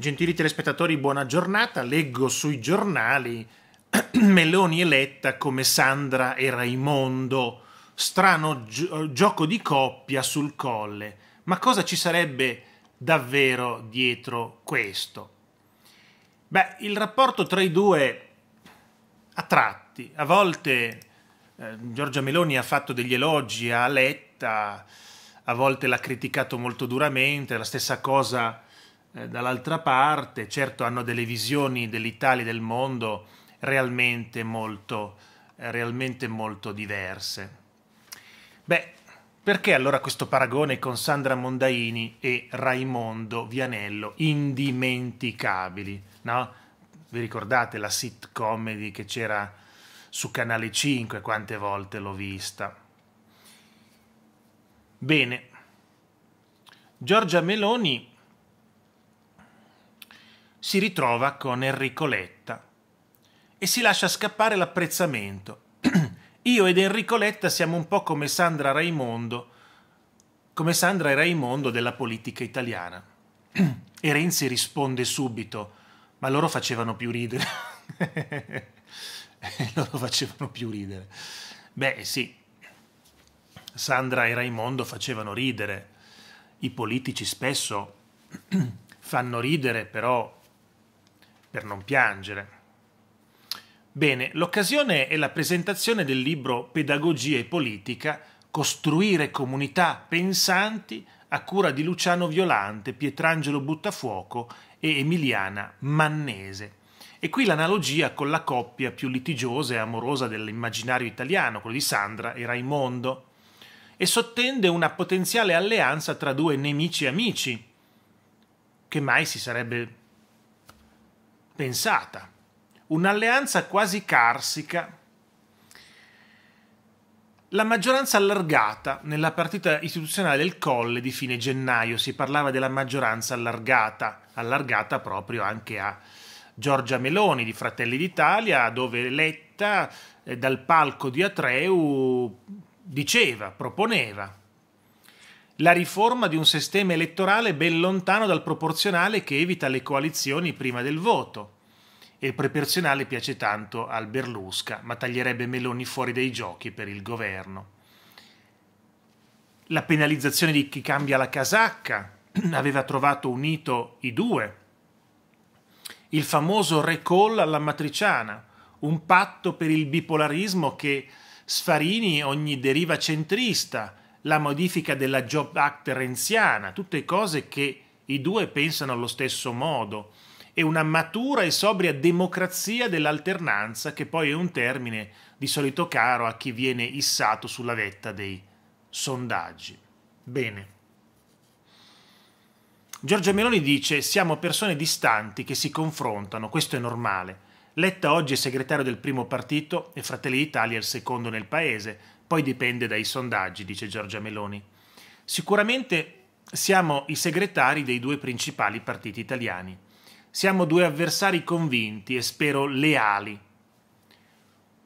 Gentili telespettatori, buona giornata. Leggo sui giornali Meloni eletta come Sandra e Raimondo. Strano gi- eh, gioco di coppia sul colle. Ma cosa ci sarebbe davvero dietro questo? Beh, il rapporto tra i due a tratti, a volte eh, Giorgia Meloni ha fatto degli elogi a Letta, a volte l'ha criticato molto duramente, la stessa cosa eh, dall'altra parte, certo hanno delle visioni dell'Italia e del mondo realmente molto, eh, realmente molto diverse. Beh, perché allora questo paragone con Sandra Mondaini e Raimondo Vianello, indimenticabili, no? Vi ricordate la sitcomedy che c'era su Canale 5, quante volte l'ho vista? Bene, Giorgia Meloni si ritrova con Enrico Letta e si lascia scappare l'apprezzamento. Io ed Enrico Letta siamo un po' come Sandra Raimondo, come Sandra e Raimondo della politica italiana. e Renzi risponde subito, ma loro facevano più ridere. loro facevano più ridere. Beh sì, Sandra e Raimondo facevano ridere. I politici spesso fanno ridere, però per non piangere. Bene, l'occasione è la presentazione del libro Pedagogia e politica, Costruire comunità pensanti a cura di Luciano Violante, Pietrangelo Buttafuoco e Emiliana Mannese. E qui l'analogia con la coppia più litigiosa e amorosa dell'immaginario italiano, quello di Sandra e Raimondo, e sottende una potenziale alleanza tra due nemici amici, che mai si sarebbe pensata, un'alleanza quasi carsica. La maggioranza allargata nella partita istituzionale del Colle di fine gennaio si parlava della maggioranza allargata, allargata proprio anche a Giorgia Meloni di Fratelli d'Italia, dove Letta eh, dal palco di Atreu diceva, proponeva la riforma di un sistema elettorale ben lontano dal proporzionale che evita le coalizioni prima del voto e il prepersonale piace tanto al Berlusca, ma taglierebbe Meloni fuori dai giochi per il governo. La penalizzazione di chi cambia la casacca aveva trovato unito i due. Il famoso recall alla matriciana, un patto per il bipolarismo che sfarini ogni deriva centrista, la modifica della Job Act renziana, tutte cose che i due pensano allo stesso modo e una matura e sobria democrazia dell'alternanza, che poi è un termine di solito caro a chi viene issato sulla vetta dei sondaggi. Bene. Giorgia Meloni dice siamo persone distanti che si confrontano, questo è normale. Letta oggi è segretario del primo partito e Fratelli d'Italia è il secondo nel paese, poi dipende dai sondaggi, dice Giorgia Meloni. Sicuramente siamo i segretari dei due principali partiti italiani. Siamo due avversari convinti e spero leali.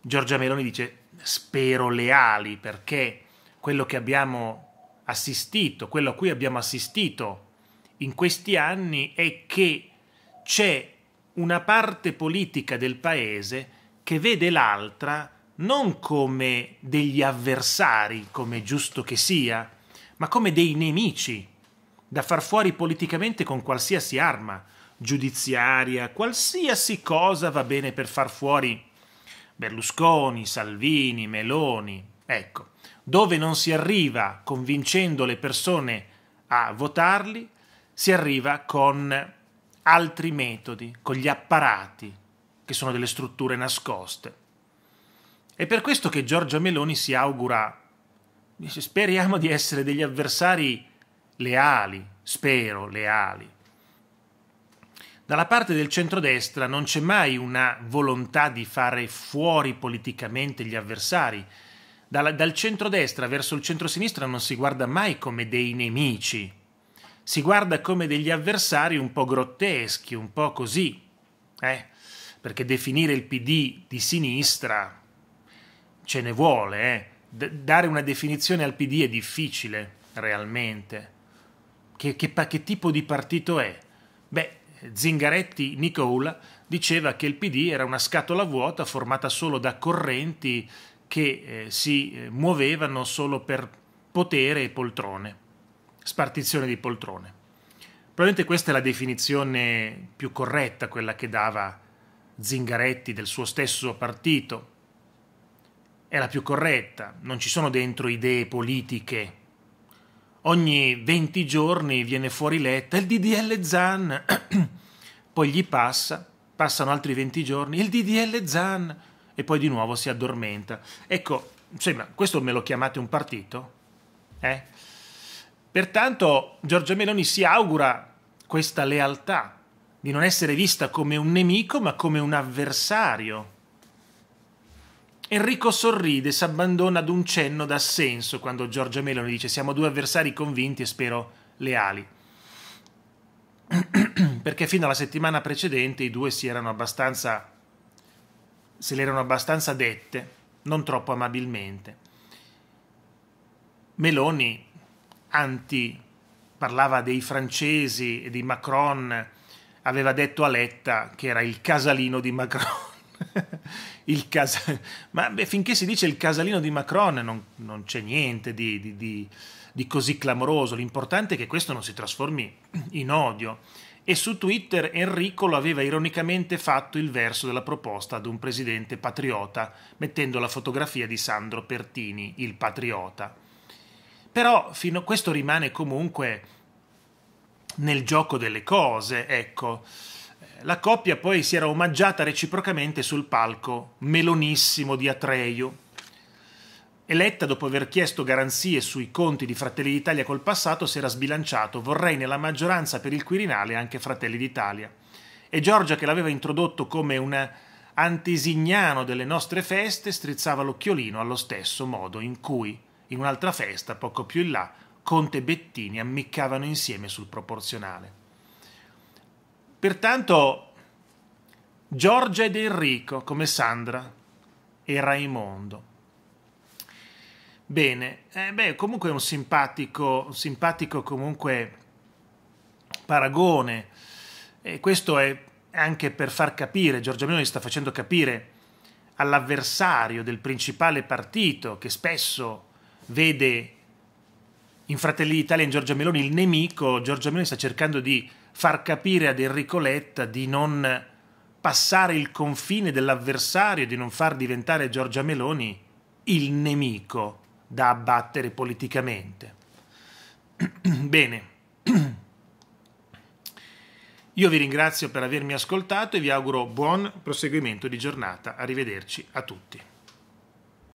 Giorgia Meloni dice spero leali perché quello che abbiamo assistito, quello a cui abbiamo assistito in questi anni è che c'è una parte politica del paese che vede l'altra non come degli avversari, come è giusto che sia, ma come dei nemici da far fuori politicamente con qualsiasi arma, giudiziaria, qualsiasi cosa va bene per far fuori Berlusconi, Salvini, Meloni. Ecco, dove non si arriva convincendo le persone a votarli, si arriva con altri metodi, con gli apparati, che sono delle strutture nascoste. È per questo che Giorgia Meloni si augura, speriamo di essere degli avversari leali, spero leali, dalla parte del centrodestra non c'è mai una volontà di fare fuori politicamente gli avversari. Dal, dal centrodestra verso il centrosinistra non si guarda mai come dei nemici, si guarda come degli avversari un po' grotteschi, un po' così. Eh? Perché definire il PD di sinistra ce ne vuole, eh? D- dare una definizione al PD è difficile, realmente. Che, che, che tipo di partito è? Beh, Zingaretti Nicole diceva che il PD era una scatola vuota formata solo da correnti che eh, si eh, muovevano solo per potere e poltrone, spartizione di poltrone. Probabilmente questa è la definizione più corretta, quella che dava Zingaretti del suo stesso partito. È la più corretta, non ci sono dentro idee politiche ogni 20 giorni viene fuori letta il DDL Zan, poi gli passa, passano altri 20 giorni, il DDL Zan e poi di nuovo si addormenta. Ecco, sembra, questo me lo chiamate un partito? Eh? Pertanto Giorgia Meloni si augura questa lealtà di non essere vista come un nemico ma come un avversario Enrico sorride, si abbandona ad un cenno d'assenso quando Giorgia Meloni dice siamo due avversari convinti e spero leali. Perché fino alla settimana precedente i due si erano abbastanza se le erano abbastanza dette, non troppo amabilmente. Meloni anti parlava dei francesi e di Macron, aveva detto a Letta che era il casalino di Macron il casa... Ma beh, finché si dice il casalino di Macron non, non c'è niente di, di, di, di così clamoroso. L'importante è che questo non si trasformi in odio. E su Twitter Enrico lo aveva ironicamente fatto il verso della proposta ad un presidente patriota, mettendo la fotografia di Sandro Pertini, il patriota. Però fino, questo rimane comunque nel gioco delle cose, ecco la coppia poi si era omaggiata reciprocamente sul palco melonissimo di Atreio. Eletta, dopo aver chiesto garanzie sui conti di Fratelli d'Italia col passato, si era sbilanciato. Vorrei nella maggioranza per il Quirinale anche Fratelli d'Italia. E Giorgia, che l'aveva introdotto come un antesignano delle nostre feste, strizzava l'occhiolino allo stesso modo in cui, in un'altra festa, poco più in là, Conte e Bettini ammiccavano insieme sul proporzionale. Pertanto Giorgia ed Enrico come Sandra e Raimondo. Bene, eh, beh, comunque è un simpatico, un simpatico comunque paragone e questo è anche per far capire, Giorgia Meloni sta facendo capire all'avversario del principale partito che spesso vede in Fratelli d'Italia e in Giorgia Meloni il nemico, Giorgia Meloni sta cercando di far capire ad Enrico Letta di non passare il confine dell'avversario, di non far diventare Giorgia Meloni il nemico da abbattere politicamente. Bene. Io vi ringrazio per avermi ascoltato e vi auguro buon proseguimento di giornata. Arrivederci a tutti.